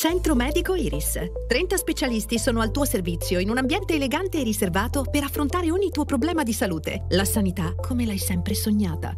Centro Medico Iris. 30 specialisti sono al tuo servizio in un ambiente elegante e riservato per affrontare ogni tuo problema di salute. La sanità come l'hai sempre sognata.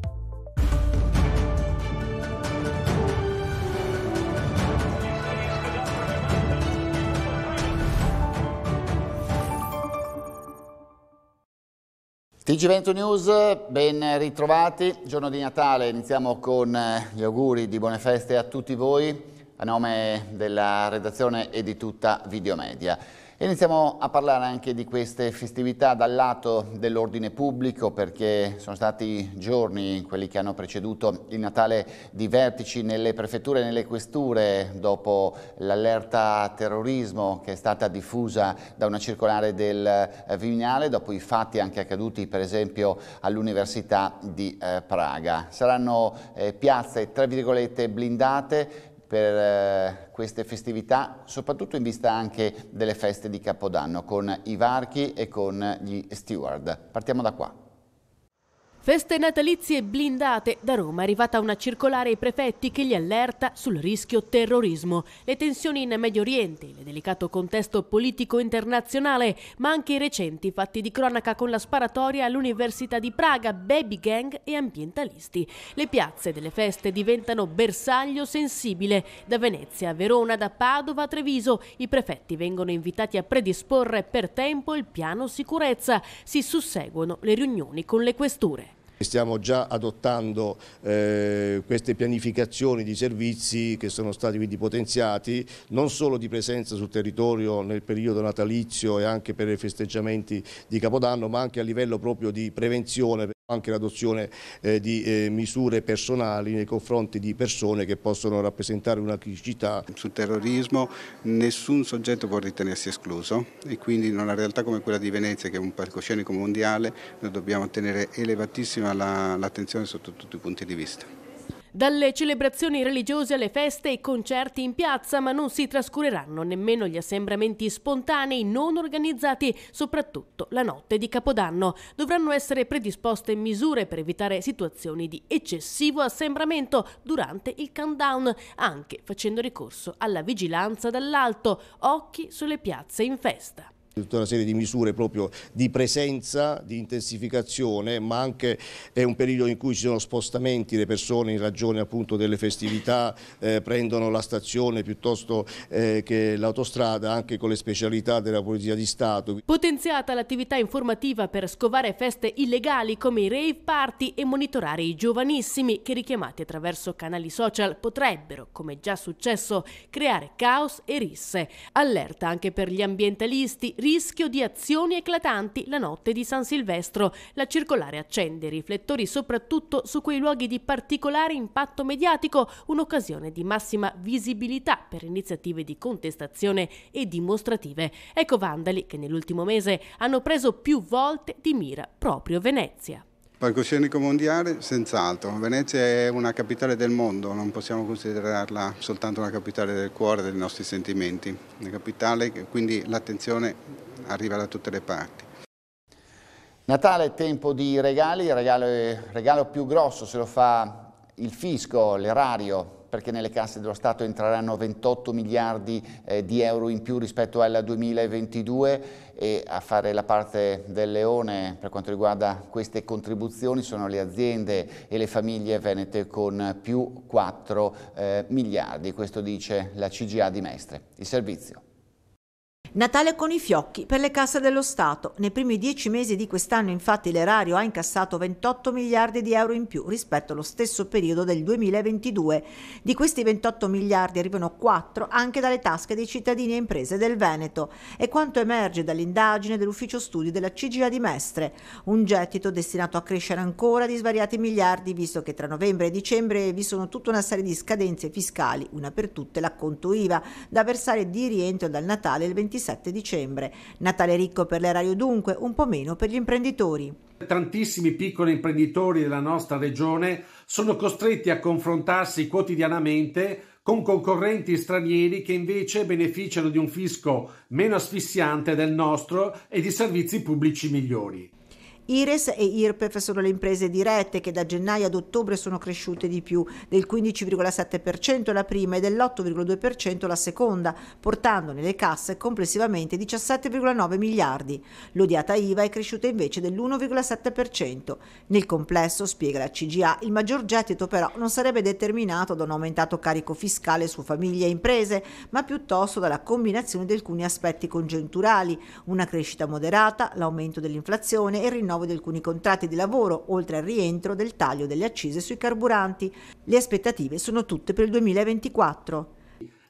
TG Vento News, ben ritrovati. Giorno di Natale, iniziamo con eh, gli auguri di buone feste a tutti voi a nome della redazione e di tutta Videomedia. Iniziamo a parlare anche di queste festività dal lato dell'ordine pubblico perché sono stati giorni, quelli che hanno preceduto il Natale, di vertici nelle prefetture e nelle questure dopo l'allerta terrorismo che è stata diffusa da una circolare del eh, Vignale dopo i fatti anche accaduti per esempio all'Università di eh, Praga. Saranno eh, piazze tra virgolette blindate per eh, queste festività, soprattutto in vista anche delle feste di Capodanno con i varchi e con gli steward. Partiamo da qua. Feste natalizie blindate. Da Roma è arrivata una circolare ai prefetti che li allerta sul rischio terrorismo. Le tensioni in Medio Oriente, il delicato contesto politico internazionale, ma anche i recenti fatti di cronaca con la sparatoria all'Università di Praga, baby gang e ambientalisti. Le piazze delle feste diventano bersaglio sensibile. Da Venezia a Verona, da Padova a Treviso, i prefetti vengono invitati a predisporre per tempo il piano sicurezza. Si susseguono le riunioni con le questure. Stiamo già adottando eh, queste pianificazioni di servizi che sono stati quindi potenziati, non solo di presenza sul territorio nel periodo natalizio e anche per i festeggiamenti di Capodanno, ma anche a livello proprio di prevenzione anche l'adozione eh, di eh, misure personali nei confronti di persone che possono rappresentare una criticità. Sul terrorismo nessun soggetto può ritenersi escluso e quindi in una realtà come quella di Venezia che è un palcoscenico mondiale noi dobbiamo tenere elevatissima l'attenzione la, sotto tutti i punti di vista. Dalle celebrazioni religiose alle feste e concerti in piazza, ma non si trascureranno nemmeno gli assembramenti spontanei non organizzati, soprattutto la notte di Capodanno. Dovranno essere predisposte misure per evitare situazioni di eccessivo assembramento durante il countdown, anche facendo ricorso alla vigilanza dall'alto, occhi sulle piazze in festa. Tutta una serie di misure proprio di presenza, di intensificazione, ma anche è eh, un periodo in cui ci sono spostamenti, le persone in ragione appunto delle festività eh, prendono la stazione piuttosto eh, che l'autostrada, anche con le specialità della Polizia di Stato. Potenziata l'attività informativa per scovare feste illegali come i rave party e monitorare i giovanissimi che richiamati attraverso canali social potrebbero, come già successo, creare caos e risse. Allerta anche per gli ambientalisti, rischio di azioni eclatanti la notte di San Silvestro. La circolare accende i riflettori soprattutto su quei luoghi di particolare impatto mediatico, un'occasione di massima visibilità per iniziative di contestazione e dimostrative. Ecco vandali che nell'ultimo mese hanno preso più volte di mira proprio Venezia. Palcoscenico mondiale, senz'altro. Venezia è una capitale del mondo, non possiamo considerarla soltanto una capitale del cuore, dei nostri sentimenti. Una capitale, che quindi l'attenzione arriva da tutte le parti. Natale è tempo di regali, il regalo, regalo più grosso se lo fa il fisco, l'erario, perché nelle casse dello Stato entreranno 28 miliardi eh, di euro in più rispetto al 2022 e a fare la parte del leone per quanto riguarda queste contribuzioni sono le aziende e le famiglie venete con più 4 eh, miliardi, questo dice la CGA di Mestre. Il servizio. Natale con i fiocchi per le casse dello Stato. Nei primi dieci mesi di quest'anno infatti l'erario ha incassato 28 miliardi di euro in più rispetto allo stesso periodo del 2022. Di questi 28 miliardi arrivano 4 anche dalle tasche dei cittadini e imprese del Veneto. E quanto emerge dall'indagine dell'ufficio studi della CGA di Mestre, un gettito destinato a crescere ancora di svariati miliardi visto che tra novembre e dicembre vi sono tutta una serie di scadenze fiscali, una per tutte l'acconto IVA, da versare di rientro dal Natale il 26 27 dicembre. Natale ricco per l'erario dunque, un po' meno per gli imprenditori. Tantissimi piccoli imprenditori della nostra regione sono costretti a confrontarsi quotidianamente con concorrenti stranieri che invece beneficiano di un fisco meno asfissiante del nostro e di servizi pubblici migliori. IRES e IRPEF sono le imprese dirette che da gennaio ad ottobre sono cresciute di più, del 15,7% la prima e dell'8,2% la seconda, portando nelle casse complessivamente 17,9 miliardi. L'odiata IVA è cresciuta invece dell'1,7%. Nel complesso, spiega la CGA, il maggior gettito però non sarebbe determinato da un aumentato carico fiscale su famiglie e imprese, ma piuttosto dalla combinazione di alcuni aspetti congiunturali, una crescita moderata, l'aumento dell'inflazione e il rinnovo rinnovo di alcuni contratti di lavoro, oltre al rientro del taglio delle accise sui carburanti. Le aspettative sono tutte per il 2024.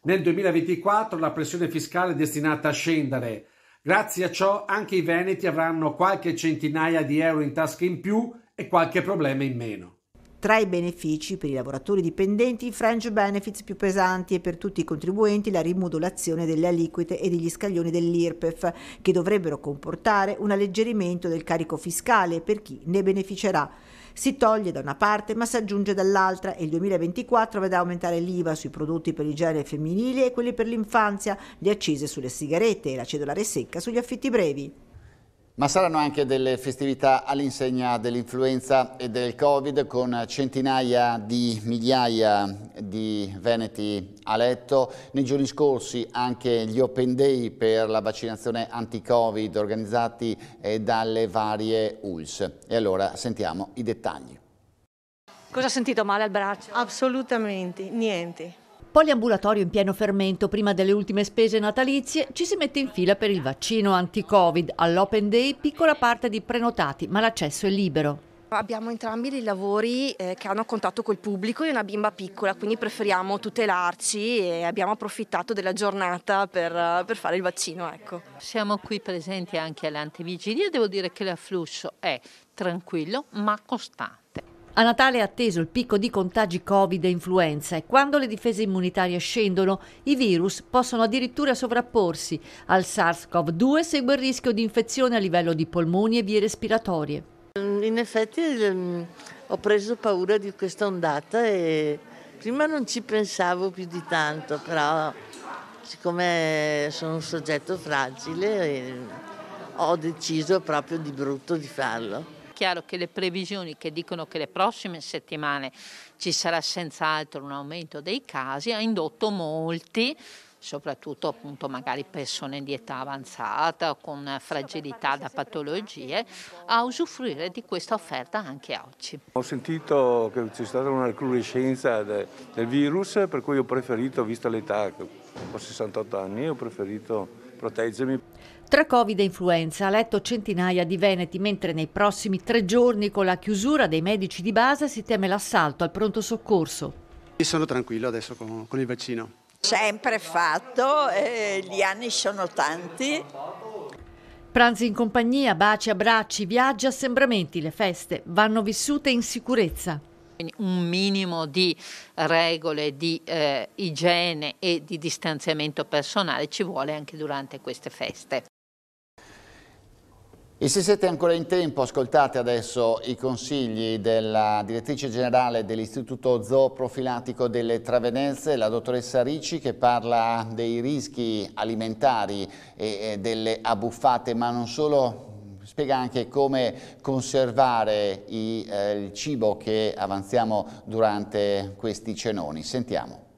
Nel 2024 la pressione fiscale è destinata a scendere. Grazie a ciò anche i veneti avranno qualche centinaia di euro in tasca in più e qualche problema in meno. Tra i benefici per i lavoratori dipendenti i fringe benefits più pesanti e per tutti i contribuenti la rimodulazione delle aliquote e degli scaglioni dell'IRPEF che dovrebbero comportare un alleggerimento del carico fiscale per chi ne beneficerà. Si toglie da una parte ma si aggiunge dall'altra e il 2024 vedrà aumentare l'IVA sui prodotti per l'igiene femminile e quelli per l'infanzia, le accise sulle sigarette e la cedolare secca sugli affitti brevi. Ma saranno anche delle festività all'insegna dell'influenza e del Covid con centinaia di migliaia di veneti a letto. Nei giorni scorsi anche gli open day per la vaccinazione anti-Covid organizzati dalle varie ULS. E allora sentiamo i dettagli. Cosa ha sentito male al braccio? Assolutamente, niente. Poliambulatorio in pieno fermento, prima delle ultime spese natalizie, ci si mette in fila per il vaccino anti-Covid. All'Open Day piccola parte di prenotati, ma l'accesso è libero. Abbiamo entrambi dei lavori eh, che hanno contatto col pubblico e una bimba piccola, quindi preferiamo tutelarci e abbiamo approfittato della giornata per, eh, per fare il vaccino. Ecco. Siamo qui presenti anche all'antivigilia, devo dire che l'afflusso è tranquillo ma costante. A Natale è atteso il picco di contagi Covid e influenza e quando le difese immunitarie scendono, i virus possono addirittura sovrapporsi. Al SARS-CoV-2 segue il rischio di infezione a livello di polmoni e vie respiratorie. Mm, in effetti ehm, ho preso paura di questa ondata e prima non ci pensavo più di tanto, però siccome sono un soggetto fragile ehm, ho deciso proprio di brutto di farlo chiaro che le previsioni che dicono che le prossime settimane ci sarà senz'altro un aumento dei casi ha indotto molti soprattutto appunto magari persone di età avanzata o con fragilità da patologie, a usufruire di questa offerta anche oggi. Ho sentito che c'è stata una recrudescenza del virus, per cui ho preferito, vista l'età, ho 68 anni, ho preferito proteggermi. Tra Covid e influenza ha letto centinaia di veneti, mentre nei prossimi tre giorni con la chiusura dei medici di base si teme l'assalto al pronto soccorso. Io Sono tranquillo adesso con, con il vaccino. Sempre fatto, eh, gli anni sono tanti. Pranzi in compagnia, baci, abbracci, viaggi, assembramenti, le feste vanno vissute in sicurezza. Quindi un minimo di regole di eh, igiene e di distanziamento personale ci vuole anche durante queste feste. E se siete ancora in tempo, ascoltate adesso i consigli della direttrice generale dell'Istituto Zooprofilattico delle Travenenze, la dottoressa Ricci, che parla dei rischi alimentari e eh, delle abbuffate, ma non solo spiega anche come conservare i, eh, il cibo che avanziamo durante questi cenoni. Sentiamo.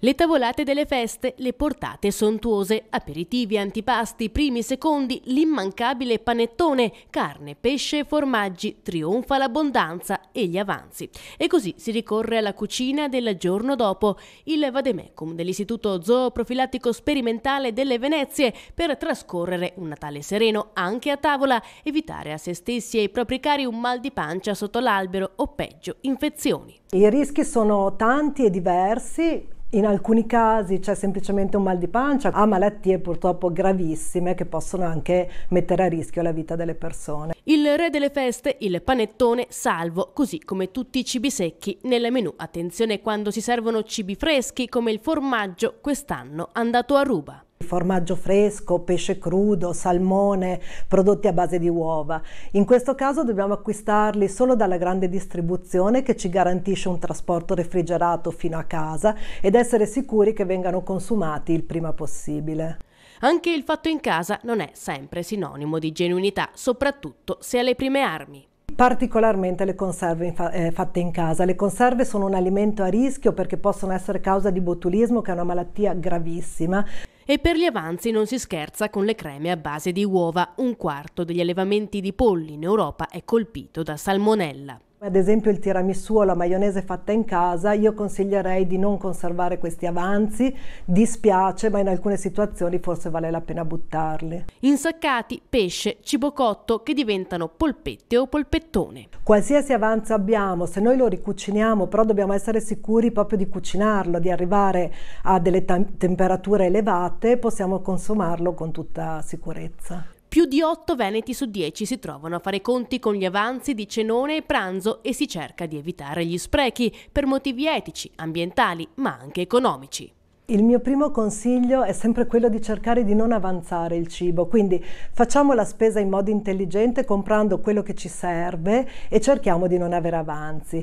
Le tavolate delle feste, le portate sontuose, aperitivi, antipasti, primi, secondi, l'immancabile panettone, carne, pesce e formaggi, trionfa l'abbondanza e gli avanzi. E così si ricorre alla cucina del giorno dopo, il Vademecum dell'Istituto Zooprofilattico Sperimentale delle Venezie, per trascorrere un Natale sereno anche a tavola, evitare a se stessi e ai propri cari un mal di pancia sotto l'albero o peggio, infezioni. I rischi sono tanti e diversi in alcuni casi c'è semplicemente un mal di pancia, ha malattie purtroppo gravissime che possono anche mettere a rischio la vita delle persone. Il re delle feste, il panettone salvo, così come tutti i cibi secchi nel menù. Attenzione quando si servono cibi freschi come il formaggio, quest'anno andato a ruba formaggio fresco, pesce crudo, salmone, prodotti a base di uova. In questo caso dobbiamo acquistarli solo dalla grande distribuzione che ci garantisce un trasporto refrigerato fino a casa ed essere sicuri che vengano consumati il prima possibile. Anche il fatto in casa non è sempre sinonimo di genuinità, soprattutto se alle prime armi particolarmente le conserve eh, fatte in casa. Le conserve sono un alimento a rischio perché possono essere causa di botulismo che è una malattia gravissima. E per gli avanzi non si scherza con le creme a base di uova, un quarto degli allevamenti di polli in Europa è colpito da salmonella. Ad esempio il tiramisù o la maionese fatta in casa, io consiglierei di non conservare questi avanzi, dispiace, ma in alcune situazioni forse vale la pena buttarli. Insaccati, pesce, cibo cotto che diventano polpette o polpettone. Qualsiasi avanzo abbiamo, se noi lo ricuciniamo, però dobbiamo essere sicuri proprio di cucinarlo, di arrivare a delle temperature elevate, possiamo consumarlo con tutta sicurezza. Più di 8 veneti su 10 si trovano a fare conti con gli avanzi di cenone e pranzo e si cerca di evitare gli sprechi per motivi etici, ambientali, ma anche economici. Il mio primo consiglio è sempre quello di cercare di non avanzare il cibo, quindi facciamo la spesa in modo intelligente comprando quello che ci serve e cerchiamo di non avere avanzi.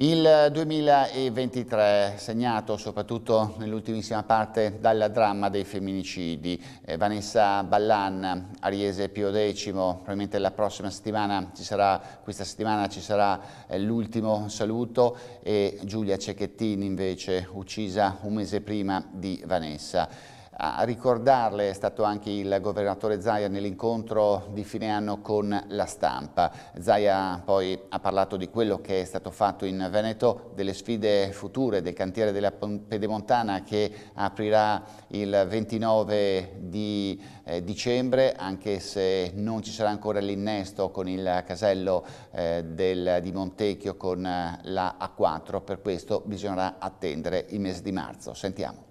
Il 2023 segnato soprattutto nell'ultimissima parte dal dramma dei femminicidi. Eh, Vanessa Ballan, Ariese Pio X, probabilmente la prossima settimana ci sarà, questa settimana ci sarà eh, l'ultimo saluto e Giulia Cecchettini invece uccisa un mese prima di Vanessa. A ricordarle è stato anche il governatore Zaia nell'incontro di fine anno con la stampa. Zaia poi ha parlato di quello che è stato fatto in Veneto, delle sfide future del cantiere della Pedemontana che aprirà il 29 di eh, dicembre, anche se non ci sarà ancora l'innesto con il casello eh, del, di Montecchio con eh, la A4, per questo bisognerà attendere il mese di marzo. Sentiamo.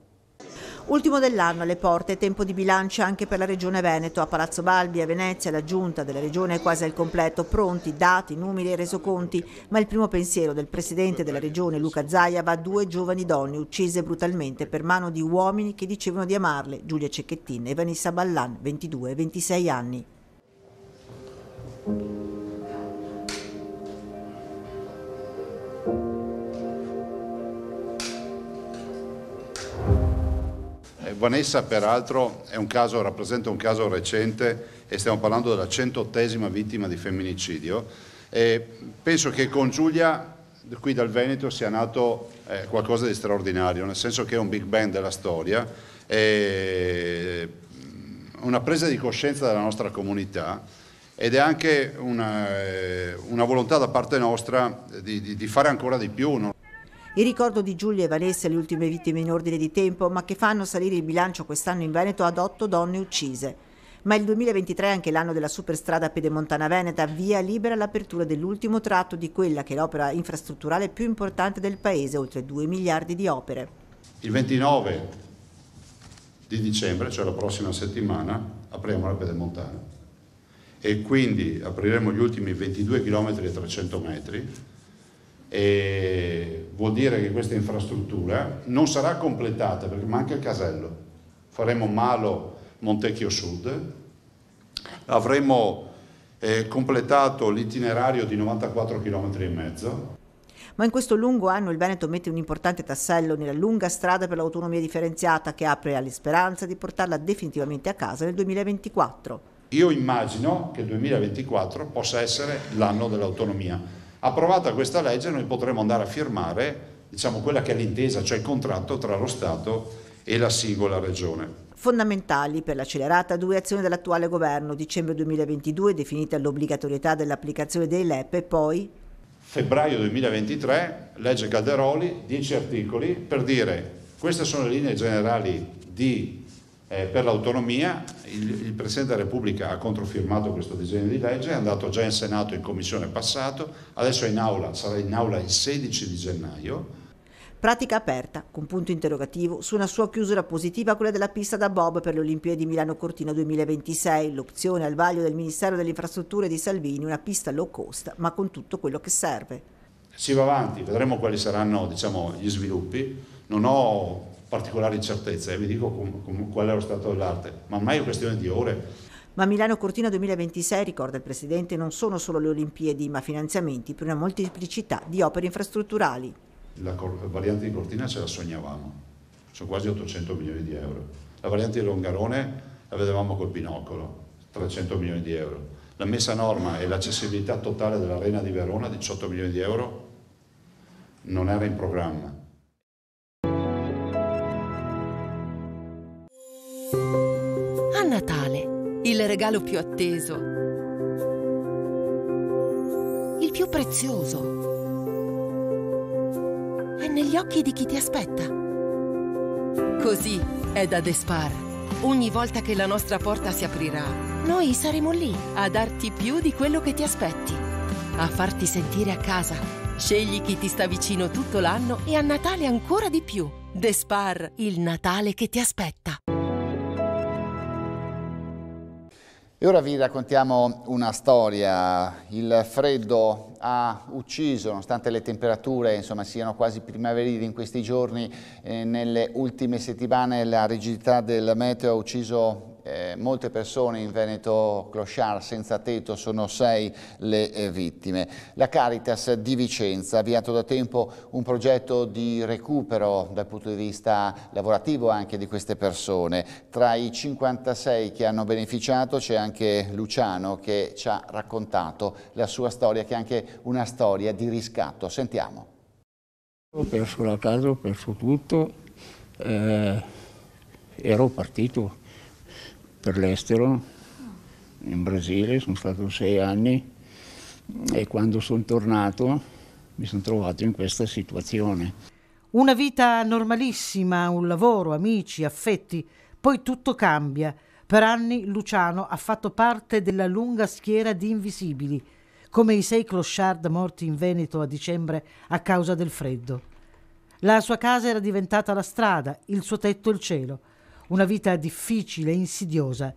Ultimo dell'anno alle porte, tempo di bilancia anche per la Regione Veneto. A Palazzo Balbi, a Venezia, la giunta della Regione è quasi al completo, pronti, dati, numeri e resoconti. Ma il primo pensiero del Presidente della Regione, Luca Zaia, va a due giovani donne uccise brutalmente per mano di uomini che dicevano di amarle, Giulia Cecchettin e Vanessa Ballan, 22 e 26 anni. Eh, Vanessa peraltro un caso, rappresenta un caso recente e stiamo parlando della centottesima vittima di femminicidio. E penso che con Giulia qui dal Veneto sia nato eh, qualcosa di straordinario, nel senso che è un big bang della storia, mm, una presa di coscienza della nostra comunità ed è anche una, eh, una volontà da parte nostra di, di, di fare ancora di più. No? Il ricordo di Giulia e Vanessa, le ultime vittime in ordine di tempo, ma che fanno salire il bilancio quest'anno in Veneto ad otto donne uccise. Ma il 2023 è anche l'anno della superstrada pedemontana veneta, via libera all'apertura dell'ultimo tratto di quella che è l'opera infrastrutturale più importante del paese, oltre 2 miliardi di opere. Il 29 di dicembre, cioè la prossima settimana, apriamo la pedemontana e quindi apriremo gli ultimi 22 km e 300 metri e vuol dire che questa infrastruttura non sarà completata perché manca il casello. Faremo Malo Montecchio Sud, avremo eh, completato l'itinerario di 94 km e mezzo. Ma in questo lungo anno il Veneto mette un importante tassello nella lunga strada per l'autonomia differenziata che apre alle speranze di portarla definitivamente a casa nel 2024. Io immagino che il 2024 possa essere l'anno dell'autonomia Approvata questa legge noi potremo andare a firmare diciamo, quella che è l'intesa, cioè il contratto tra lo Stato e la singola regione fondamentali per l'accelerata due azioni dell'attuale governo dicembre 2022 definita l'obbligatorietà dell'applicazione dei LEP e poi febbraio 2023 legge Calderoli 10 articoli per dire queste sono le linee generali di eh, per l'autonomia, il, il, Presidente della Repubblica ha controfirmato questo disegno di legge, è andato già in Senato in commissione passato, adesso è in aula, sarà in aula il 16 di gennaio. Pratica aperta, con punto interrogativo, su una sua chiusura positiva quella della pista da Bob per le Olimpiadi Milano-Cortina 2026, l'opzione al vaglio del Ministero delle Infrastrutture di Salvini, una pista low cost, ma con tutto quello che serve. Si va avanti, vedremo quali saranno diciamo, gli sviluppi. Non ho particolari certezze e eh, vi dico com, com, qual è lo stato dell'arte, ma ormai è questione di ore. Ma Milano Cortina 2026, ricorda il Presidente, non sono solo le Olimpiadi, ma finanziamenti per una molteplicità di opere infrastrutturali. La variante di Cortina ce la sognavamo, sono quasi 800 milioni di euro. La variante di Longarone la vedevamo col binocolo, 300 milioni di euro. La messa a norma e l'accessibilità totale dell'Arena di Verona, 18 milioni di euro, non era in programma il regalo più atteso, il più prezioso. È negli occhi di chi ti aspetta. Così è da Despar. Ogni volta che la nostra porta si aprirà, noi saremo lì a darti più di quello che ti aspetti, a farti sentire a casa. Scegli chi ti sta vicino tutto l'anno e a Natale ancora di più. Despar, il Natale che ti aspetta. E ora vi raccontiamo una storia. Il freddo ha ucciso, nonostante le temperature insomma, siano quasi primaverili in questi giorni, eh, nelle ultime settimane la rigidità del meteo ha ucciso eh, molte persone in Veneto Clochard senza tetto, sono sei le eh, vittime. La Caritas di Vicenza ha avviato da tempo un progetto di recupero dal punto di vista lavorativo anche di queste persone. Tra i 56 che hanno beneficiato c'è anche Luciano che ci ha raccontato la sua storia che è anche una storia di riscatto. Sentiamo. Ho perso la casa, ho perso tutto, eh, ero partito per l'estero, in Brasile, sono stato sei anni e quando sono tornato mi sono trovato in questa situazione. Una vita normalissima, un lavoro, amici, affetti, poi tutto cambia. Per anni Luciano ha fatto parte della lunga schiera di invisibili, come i sei clochard morti in Veneto a dicembre a causa del freddo. La sua casa era diventata la strada, il suo tetto il cielo una vita difficile, insidiosa,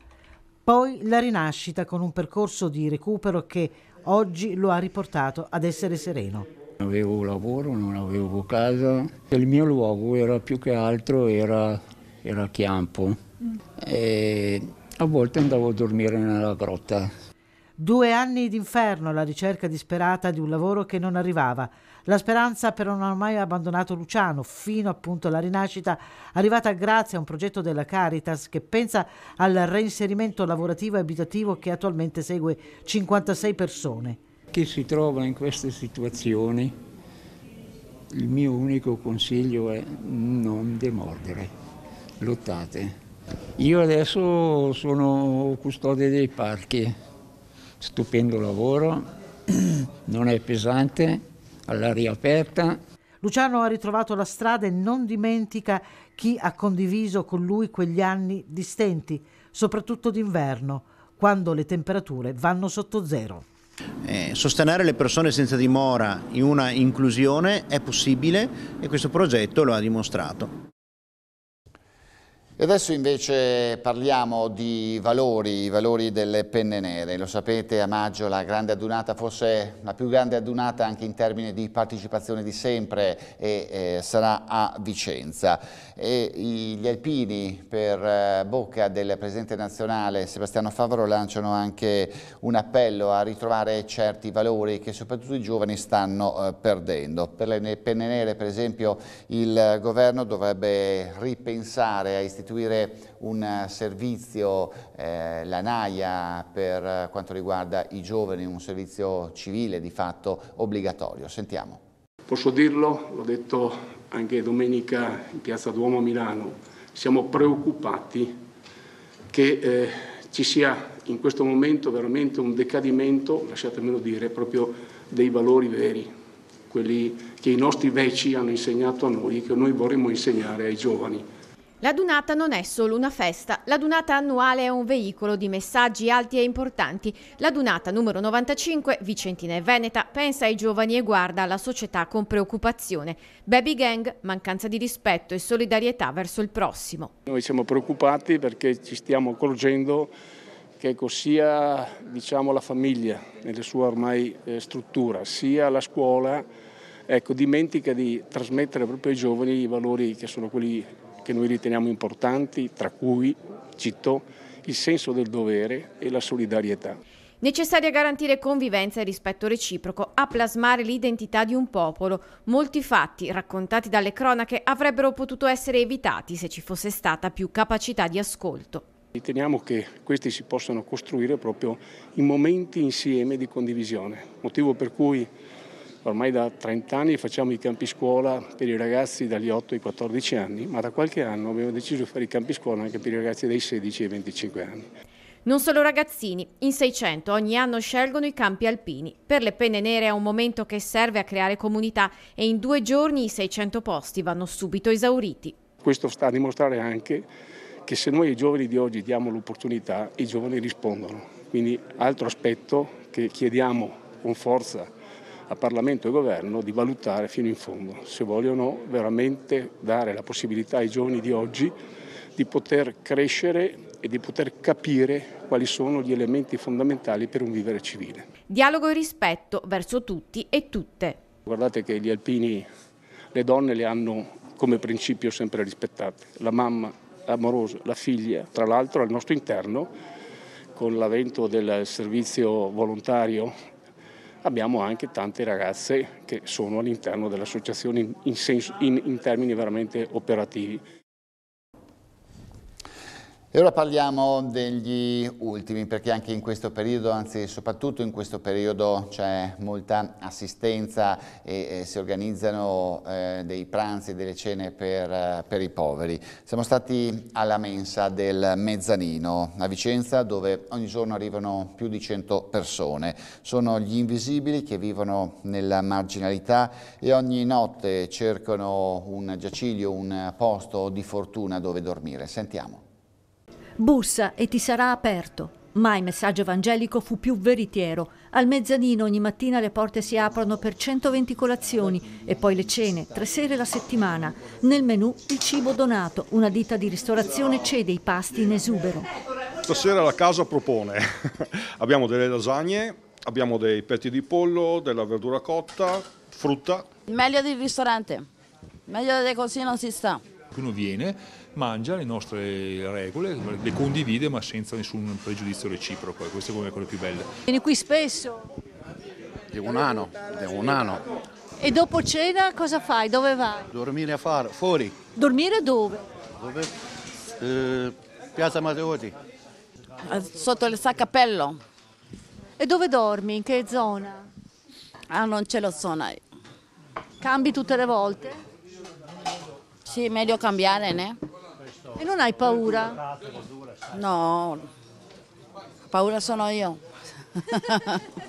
poi la rinascita con un percorso di recupero che oggi lo ha riportato ad essere sereno. Non avevo lavoro, non avevo casa, il mio luogo era più che altro era, era Chiampo mm. e a volte andavo a dormire nella grotta. Due anni d'inferno alla ricerca disperata di un lavoro che non arrivava, la speranza però non ha mai abbandonato Luciano fino appunto alla rinascita, arrivata grazie a un progetto della Caritas che pensa al reinserimento lavorativo e abitativo che attualmente segue 56 persone. Chi si trova in queste situazioni, il mio unico consiglio è non demordere, lottate. Io adesso sono custode dei parchi, stupendo lavoro, non è pesante, all'aria aperta. Luciano ha ritrovato la strada e non dimentica chi ha condiviso con lui quegli anni di stenti, soprattutto d'inverno, quando le temperature vanno sotto zero. Eh, sostenere le persone senza dimora in una inclusione è possibile e questo progetto lo ha dimostrato. E adesso invece parliamo di valori, i valori delle penne nere. Lo sapete, a maggio la grande adunata, forse la più grande adunata anche in termini di partecipazione di sempre, e, eh, sarà a Vicenza. E gli alpini, per eh, bocca del Presidente nazionale Sebastiano Favaro, lanciano anche un appello a ritrovare certi valori che soprattutto i giovani stanno eh, perdendo. Per le penne nere, per esempio, il governo dovrebbe ripensare a istituzioni istituire un servizio, eh, NAIA, per quanto riguarda i giovani, un servizio civile di fatto obbligatorio. Sentiamo. Posso dirlo, l'ho detto anche domenica in Piazza Duomo a Milano, siamo preoccupati che eh, ci sia in questo momento veramente un decadimento, lasciatemelo dire, proprio dei valori veri, quelli che i nostri vecchi hanno insegnato a noi e che noi vorremmo insegnare ai giovani. La Dunata non è solo una festa, la Dunata annuale è un veicolo di messaggi alti e importanti. La Dunata numero 95, Vicentina e Veneta, pensa ai giovani e guarda alla società con preoccupazione. Baby gang, mancanza di rispetto e solidarietà verso il prossimo. Noi siamo preoccupati perché ci stiamo accorgendo che ecco, sia diciamo, la famiglia nella sua ormai eh, struttura, sia la scuola, ecco, dimentica di trasmettere proprio ai giovani i valori che sono quelli che noi riteniamo importanti, tra cui, cito, il senso del dovere e la solidarietà. Necessaria garantire convivenza e rispetto reciproco a plasmare l'identità di un popolo. Molti fatti raccontati dalle cronache avrebbero potuto essere evitati se ci fosse stata più capacità di ascolto. Riteniamo che questi si possano costruire proprio in momenti insieme di condivisione, motivo per cui Ormai da 30 anni facciamo i campi scuola per i ragazzi dagli 8 ai 14 anni, ma da qualche anno abbiamo deciso di fare i campi scuola anche per i ragazzi dai 16 ai 25 anni. Non solo ragazzini, in 600 ogni anno scelgono i campi alpini. Per le penne nere è un momento che serve a creare comunità e in due giorni i 600 posti vanno subito esauriti. Questo sta a dimostrare anche che se noi ai giovani di oggi diamo l'opportunità, i giovani rispondono. Quindi altro aspetto che chiediamo con forza a Parlamento e Governo di valutare fino in fondo se vogliono veramente dare la possibilità ai giovani di oggi di poter crescere e di poter capire quali sono gli elementi fondamentali per un vivere civile. Dialogo e rispetto verso tutti e tutte. Guardate che gli alpini, le donne le hanno come principio sempre rispettate, la mamma, amorosa, la figlia, tra l'altro al nostro interno con l'avvento del servizio volontario abbiamo anche tante ragazze che sono all'interno dell'associazione in, senso, in, in termini veramente operativi. E ora parliamo degli ultimi, perché anche in questo periodo, anzi soprattutto in questo periodo, c'è molta assistenza e, e si organizzano eh, dei pranzi e delle cene per, eh, per, i poveri. Siamo stati alla mensa del Mezzanino, a Vicenza, dove ogni giorno arrivano più di 100 persone. Sono gli invisibili che vivono nella marginalità e ogni notte cercano un giaciglio, un posto di fortuna dove dormire. Sentiamo. Bussa e ti sarà aperto. Mai messaggio evangelico fu più veritiero. Al mezzanino ogni mattina le porte si aprono per 120 colazioni e poi le cene, tre sere la settimana. Nel menù il cibo donato, una ditta di ristorazione cede i pasti in esubero. Stasera la casa propone. abbiamo delle lasagne, abbiamo dei petti di pollo, della verdura cotta, frutta. Meglio del ristorante, meglio del così non si sta. Uno viene, mangia le nostre regole, le condivide ma senza nessun pregiudizio reciproco e questa è come quella più belle. Vieni qui spesso? Di un anno, di un anno. E dopo cena cosa fai? Dove vai? Dormire a fare, fuori. Dormire dove? Dove? Eh, Piazza Matteotti. Eh, sotto il Saccappello. E dove dormi? In che zona? Ah, non ce lo so. Cambi tutte le volte? Sì, meglio cambiare, ne? E non hai paura? No, paura sono io.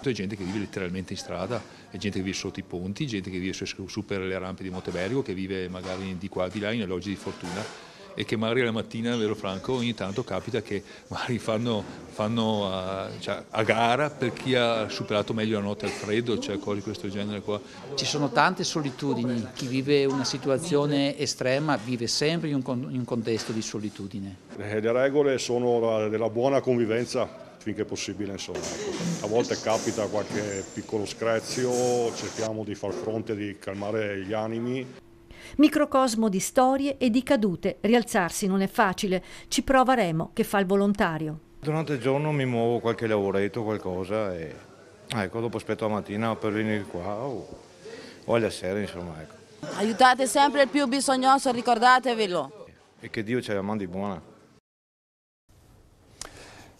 C'è gente che vive letteralmente in strada, è gente che vive sotto i ponti, gente che vive su per le rampe di Montevergo, che vive magari di qua, di là, in alloggi di fortuna e che magari la mattina, vero Franco, ogni tanto capita che magari fanno, fanno a, eh, cioè, a, gara per chi ha superato meglio la notte al freddo, cioè cose di questo genere qua. Ci sono tante solitudini, chi vive una situazione estrema vive sempre in un, in un contesto di solitudine. Eh, le regole sono la, della buona convivenza finché possibile insomma. Ecco. A volte capita qualche piccolo screzio, cerchiamo di far fronte, di calmare gli animi Microcosmo di storie e di cadute, rialzarsi non è facile, ci prova che fa il volontario. Durante il giorno mi muovo qualche lavoretto, qualcosa e ecco, dopo aspetto la mattina per venire qua o, o alla sera insomma. Ecco. Aiutate sempre il più bisognoso, ricordatevelo. E che Dio ce la mandi buona.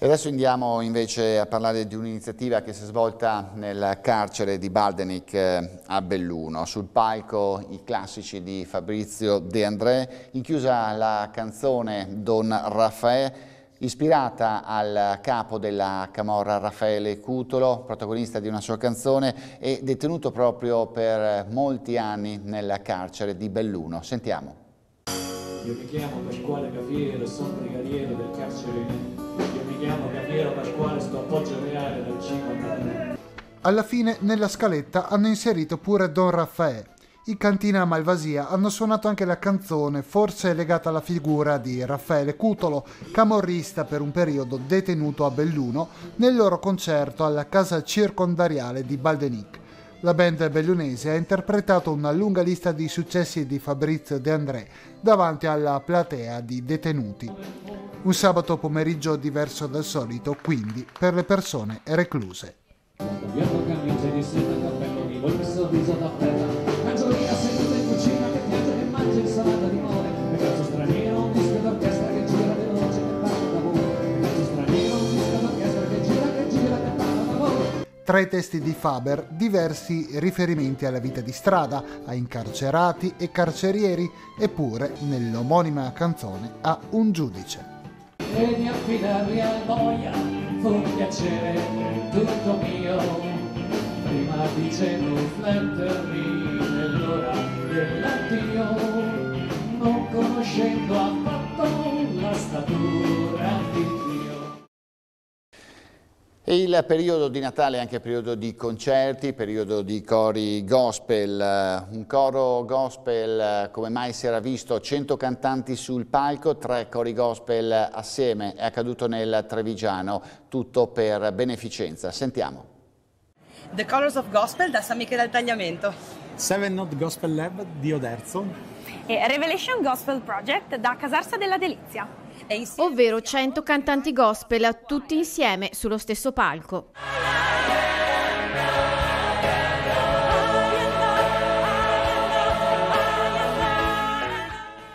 E adesso andiamo invece a parlare di un'iniziativa che si è svolta nel carcere di Baldenic eh, a Belluno. Sul palco i classici di Fabrizio De André, inchiusa la canzone Don Raffaele, ispirata al capo della Camorra Raffaele Cutolo, protagonista di una sua canzone e detenuto proprio per molti anni nel carcere di Belluno. Sentiamo. Io mi chiamo Pasquale Cafiero, sono brigadiere del carcere di abbiamo Gabriele Pasquale, sto appoggio reale del 5 alla fine, nella scaletta, hanno inserito pure Don Raffaele. I Cantina Malvasia hanno suonato anche la canzone, forse legata alla figura di Raffaele Cutolo, camorrista per un periodo detenuto a Belluno, nel loro concerto alla casa circondariale di Baldenic. La band bellunese ha interpretato una lunga lista di successi di Fabrizio De André davanti alla platea di detenuti. Un sabato pomeriggio diverso dal solito, quindi, per le persone recluse. Tra i testi di Faber diversi riferimenti alla vita di strada, a incarcerati e carcerieri, eppure nell'omonima canzone a un giudice. Vieni a fidarmi al boia, fu un piacere tutto mio, prima dicevo flattermi nell'ora dell'addio, non conoscendo ancora E il periodo di Natale è anche periodo di concerti, periodo di cori gospel, un coro gospel come mai si era visto, 100 cantanti sul palco, tre cori gospel assieme, è accaduto nel Trevigiano, tutto per beneficenza. Sentiamo. The Colors of Gospel da San Michele al Tagliamento. Seven Note Gospel Lab di Oderzo. E Revelation Gospel Project da Casarsa della Delizia ovvero 100 cantanti gospel tutti insieme sullo stesso palco.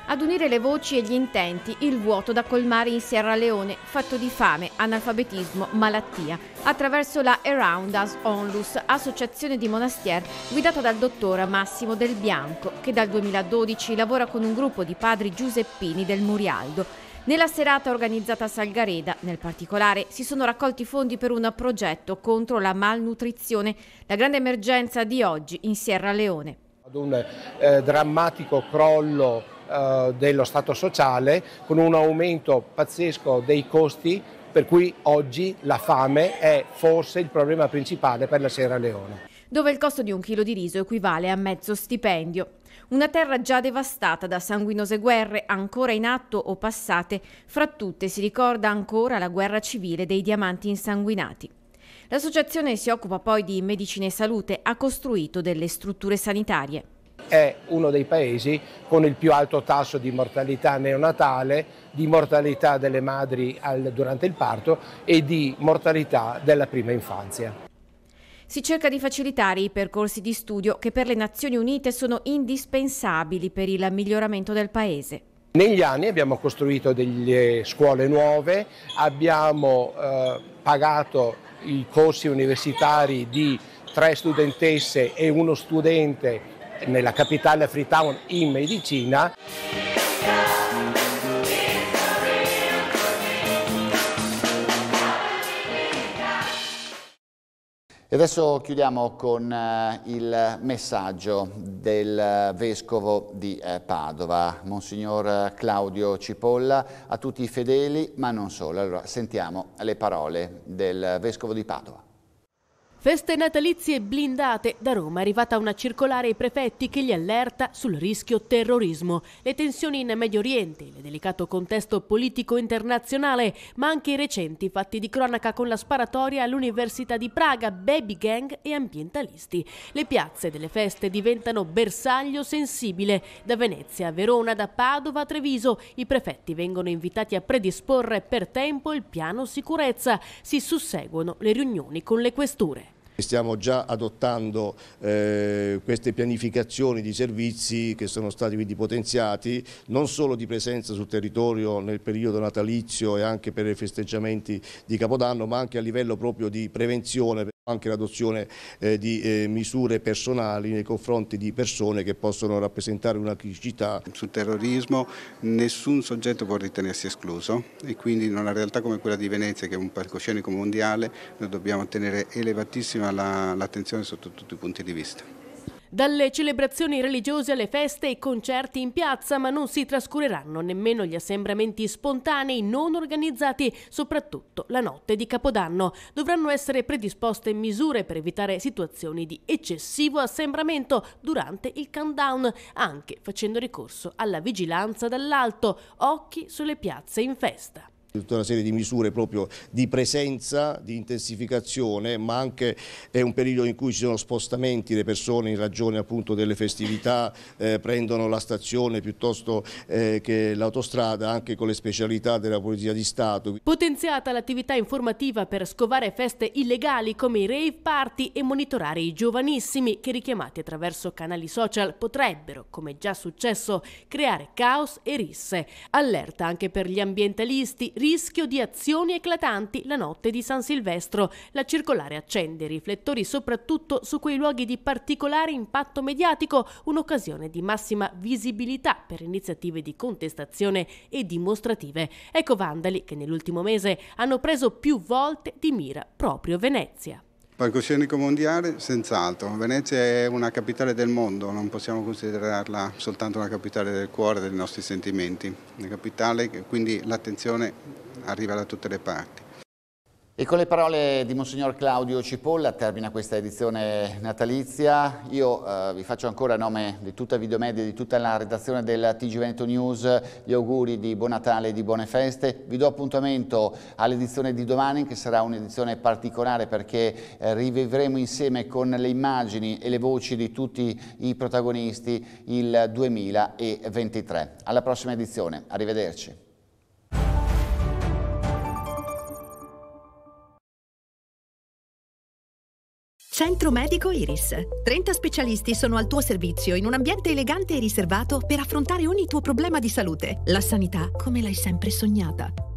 Ad unire le voci e gli intenti, il vuoto da colmare in Sierra Leone, fatto di fame, analfabetismo, malattia, attraverso la Around Us Onlus, associazione di monastier guidata dal dottor Massimo Del Bianco, che dal 2012 lavora con un gruppo di padri giuseppini del Murialdo nella serata organizzata a Salgareda, nel particolare, si sono raccolti fondi per un progetto contro la malnutrizione, la grande emergenza di oggi in Sierra Leone. Ad un eh, drammatico crollo eh, dello Stato sociale con un aumento pazzesco dei costi per cui oggi la fame è forse il problema principale per la Sierra Leone. Dove il costo di un chilo di riso equivale a mezzo stipendio una terra già devastata da sanguinose guerre ancora in atto o passate, fra tutte si ricorda ancora la guerra civile dei diamanti insanguinati. L'associazione si occupa poi di medicina e salute, ha costruito delle strutture sanitarie. È uno dei paesi con il più alto tasso di mortalità neonatale, di mortalità delle madri al, durante il parto e di mortalità della prima infanzia. Si cerca di facilitare i percorsi di studio che per le Nazioni Unite sono indispensabili per il miglioramento del Paese. Negli anni abbiamo costruito delle scuole nuove, abbiamo eh, pagato i corsi universitari di tre studentesse e uno studente nella capitale Freetown in medicina. adesso chiudiamo con eh, il messaggio del Vescovo di eh, Padova, Monsignor Claudio Cipolla, a tutti i fedeli, ma non solo. Allora, sentiamo le parole del Vescovo di Padova. Feste natalizie blindate, da Roma è arrivata una circolare ai prefetti che li allerta sul rischio terrorismo. Le tensioni in Medio Oriente, il delicato contesto politico internazionale, ma anche i recenti fatti di cronaca con la sparatoria all'Università di Praga, baby gang e ambientalisti. Le piazze delle feste diventano bersaglio sensibile. Da Venezia a Verona, da Padova a Treviso, i prefetti vengono invitati a predisporre per tempo il piano sicurezza. Si susseguono le riunioni con le questure. Stiamo già adottando eh, queste pianificazioni di servizi che sono stati quindi potenziati non solo di presenza sul territorio nel periodo natalizio e anche per i festeggiamenti di Capodanno ma anche a livello proprio di prevenzione anche l'adozione eh, di eh, misure personali nei confronti di persone che possono rappresentare una criticità. Sul terrorismo nessun soggetto può ritenersi escluso e quindi in una realtà come quella di Venezia che è un palcoscenico mondiale noi dobbiamo tenere elevatissima l'attenzione la, sotto tutti i punti di vista. Dalle celebrazioni religiose alle feste e concerti in piazza, ma non si trascureranno nemmeno gli assembramenti spontanei non organizzati, soprattutto la notte di Capodanno. Dovranno essere predisposte misure per evitare situazioni di eccessivo assembramento durante il countdown, anche facendo ricorso alla vigilanza dall'alto, occhi sulle piazze in festa tutta una serie di misure proprio di presenza, di intensificazione, ma anche è un periodo in cui ci sono spostamenti, le persone in ragione appunto delle festività eh, prendono la stazione piuttosto eh, che l'autostrada, anche con le specialità della Polizia di Stato. Potenziata l'attività informativa per scovare feste illegali come i rave party e monitorare i giovanissimi che richiamati attraverso canali social potrebbero, come già successo, creare caos e risse. Allerta anche per gli ambientalisti, rischio di azioni eclatanti la notte di San Silvestro. La circolare accende i riflettori soprattutto su quei luoghi di particolare impatto mediatico, un'occasione di massima visibilità per iniziative di contestazione e dimostrative. Ecco vandali che nell'ultimo mese hanno preso più volte di mira proprio Venezia. Palcoscenico mondiale, senz'altro. Venezia è una capitale del mondo, non possiamo considerarla soltanto una capitale del cuore, dei nostri sentimenti. Una capitale che quindi l'attenzione arriva da tutte le parti. E con le parole di Monsignor Claudio Cipolla termina questa edizione natalizia. Io eh, vi faccio ancora a nome di tutta Videomedia e di tutta la redazione del TG Veneto News gli auguri di buon Natale e di buone feste. Vi do appuntamento all'edizione di domani che sarà un'edizione particolare perché eh, rivivremo insieme con le immagini e le voci di tutti i protagonisti il 2023. Alla prossima edizione. Arrivederci. Centro Medico Iris. 30 specialisti sono al tuo servizio in un ambiente elegante e riservato per affrontare ogni tuo problema di salute. La sanità come l'hai sempre sognata.